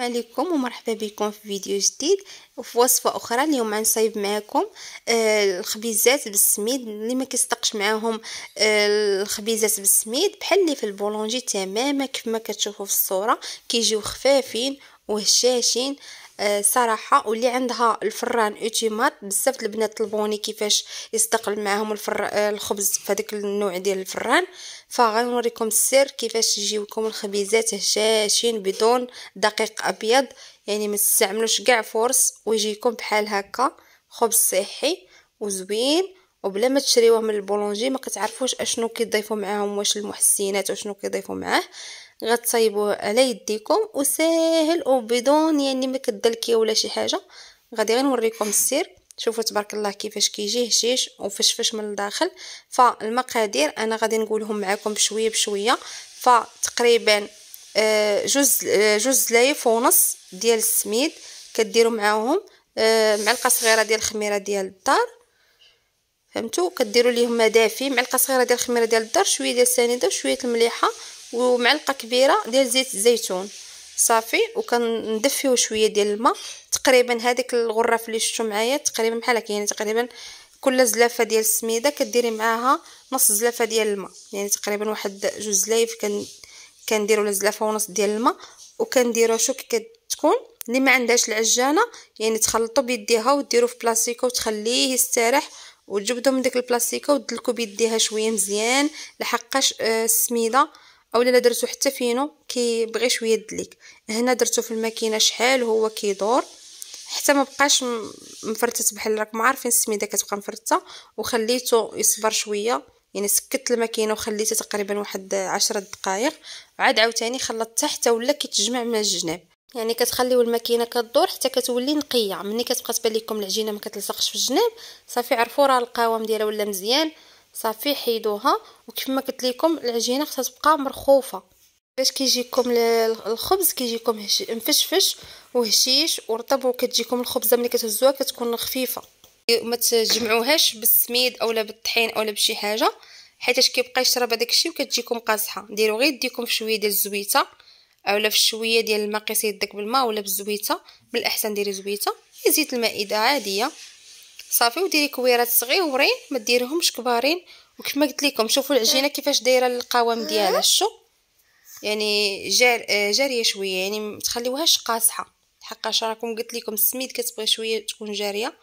السلام عليكم ومرحبا بكم في فيديو جديد وفي وصفه اخرى اليوم غنصايب معكم آه، الخبيزات بالسميد اللي ما كيصدقش معاهم آه، الخبيزات بالسميد بحال اللي في البولونجي تماما ما كتشوفوا في الصوره كيجيو خفافين وهشاشين آه، صراحه واللي عندها الفران اوتيمات بزاف البنات طلبوني كيفاش يستقل معاهم الفر... آه، الخبز في هذاك النوع ديال الفران فغنوريكم السر كيفاش يجيوكم الخبيزات هشاشين بدون دقيق ابيض يعني ما تستعملوش كاع فورس ويجيكم بحال هكا خبز صحي وزوين وبلا ما تشريوه من البولونجي ما كتعرفوش اشنو كيضيفوا معاهم واش المحسنات وشنو كيضيفوا معاه غتصايبوه على يديكم وساهل وبدون يعني ما كدلكي ولا شي حاجه غادي غير نوريكم السير شوفوا تبارك الله كيفاش كيجي هشيش وفشفش من الداخل فالمقادير انا غادي نقولهم معكم بشويه بشويه فتقريبا جوج آه، جوج آه، زلايف ونص ديال السميد كديروا معاهم آه، معلقه صغيره ديال الخميره ديال الدار فهمتوا كديروا ليهم دافي معلقه صغيره ديال الخميره ديال الدار شويه ديال السنيده وشويه المليحه ومعلقه كبيره ديال زيت الزيتون صافي وكندفيو شويه ديال الماء تقريبا هذيك الغرف اللي شفتو معايا تقريبا بحال هكا يعني تقريبا كل زلافه ديال السميده كديري معاها نص زلافه ديال الماء يعني تقريبا واحد جوج زلايف كن كنديروا زلافه ونص ديال الماء وكنديروا كي كتكون اللي ما عندهاش العجانه يعني تخلطوا بيديها وديروا في بلاستيكه وتخليه يستريح وتجبدوا من ديك البلاستيكه ودلكوا بيديها شويه مزيان لحقاش آه، السميده آه اولا درتو حتى فينو كيبغي شويه دليك هنا درتو في الماكينه شحال هو كيدور حتى ما بقاش مفرتت بحال راكم عارفين السميده كتبقى مفرته وخليته يصبر شويه يعني سكت الماكينه وخليته تقريبا واحد عشرة دقائق عاد عاوتاني خلطتها حتى ولا كيتجمع من الجناب يعني كتخليو الماكينه كدور حتى كتولي نقيه ملي كتبقى تبان لكم العجينه ما كتلصقش في الجناب صافي عرفوا راه القوام ديالها ولا مزيان صافي حيدوها وكيفما قلت لكم العجينه خصها تبقى مرخوفه باش كيجيكم الخبز كيجيكم مفشفش وهشيش ورطب وكتجيكم الخبزه ملي كتهزوها كتكون خفيفه ما تجمعوهاش بالسميد اولا بالطحين اولا بشي حاجه حيت كيبقى يشرب هذاك الشيء وكتجيكم قاصحه ديروا غير يديكم في شويه ديال الزويته اولا في شويه ديال الماء قيسي يدك بالماء ولا بالزويته من الاحسن ديري زويته زيت المائده عاديه صافي وديري كويرات صغيورين ما ديريهمش كبارين وكما قلت لكم شوفوا العجينه كيفاش دايره القوام ديالها شو يعني جار آه، جاريه شويه يعني ما تخليوهاش قاصحه حقاش راكم قلت لكم السميد كتبغي شويه تكون جاريه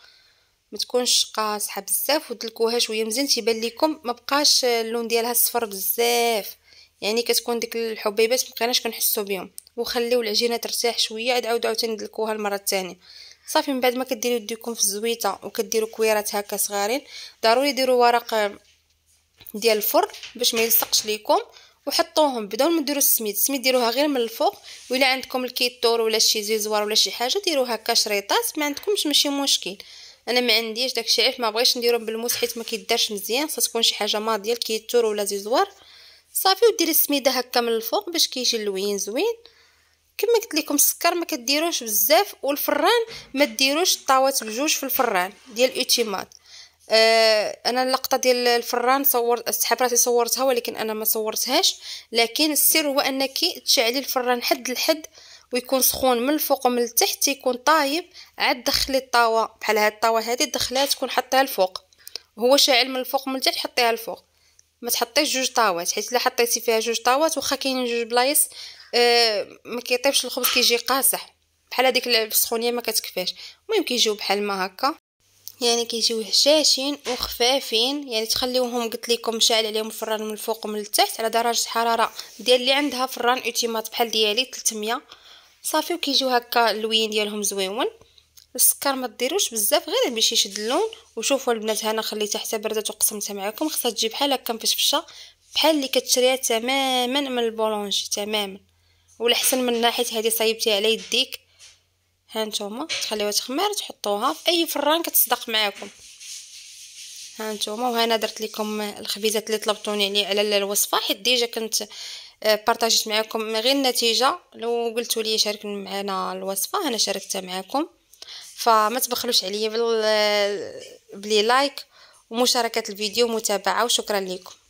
ما تكونش قاصحه بزاف ودلكوها شويه مزيان تيبان لكم ما بقاش اللون ديالها صفر بزاف يعني كتكون ديك الحبيبات ما بقيناش كنحسوا بهم وخليو العجينه ترتاح شويه عاد عاودوا عاوتاني دلكوها المره الثانيه صافي من بعد ما كديروا يديكم في الزويته وكديروا كويرات هكا صغارين ضروري ديروا ورق آه، ديال الفرن باش ما يلصقش ليكم وحطوهم بدون ما ديروا السميد السميد ديروها غير من الفوق ولا عندكم الكيتور ولا شي زيزوار ولا شي حاجه ديروا هكا شريطات ما عندكمش ماشي مشكل انا ما عنديش داكشي عيف ما بغيتش نديرهم بالموس حيت ما كيدارش مزيان خاص تكون شي حاجه ماضيه الكيتور ولا زيزوار صافي وديري السميده هكا من الفوق باش كيجي اللوين زوين كما قلت لكم السكر ما كديروش بزاف والفران ما ديروش الطاوات بجوج في الفران ديال الاوتيمات آه انا اللقطه ديال الفران صورت السحاب راسي صورتها ولكن انا ما صورتهاش لكن السر هو انك تشعلي الفران حد لحد ويكون سخون من الفوق ومن التحت تيكون طايب عاد دخلي الطاوه بحال هاد الطاوه هادي دخلها تكون حطيها الفوق هو شاعل من الفوق من التحت حطيها الفوق ما تحطيش جوج طاوات حيت الا حطيتي فيها جوج طاوات واخا كاينين جوج بلايص آه، ما كيطيبش الخبز كيجي قاصح بحال هذيك السخونيه ما كتكفاش المهم كيجيو بحال ما هكا يعني كيجيو هشاشين وخفافين يعني تخليوهم قلت لكم شاعل عليهم الفران من الفوق ومن التحت على درجه حراره ديال اللي عندها فران اوتيمات بحال ديالي 300 صافي وكيجيو هكا اللوين ديالهم زويون السكر ما ديروش بزاف غير باش يشد اللون وشوفوا البنات هنا خليتها حتى بردت وقسمتها معكم خصها تجي بحال هكا مفشفشه بحال اللي كتشريها تماما من البولونجي تماما والحسن منها حيت هذه صايبتي على يديك ها نتوما تخليوها تخمر تحطوها في اي فران كتصدق معاكم ها نتوما وهنا درت لكم الخبيزات اللي طلبتوني عليه على الوصفه حيت ديجا كنت آه، بارطاجيت معكم غير النتيجه لو قلتوا لي شارك معنا الوصفه انا شاركتها معكم فما تبخلوش عليا بال بلي لايك ومشاركه الفيديو ومتابعه وشكرا لكم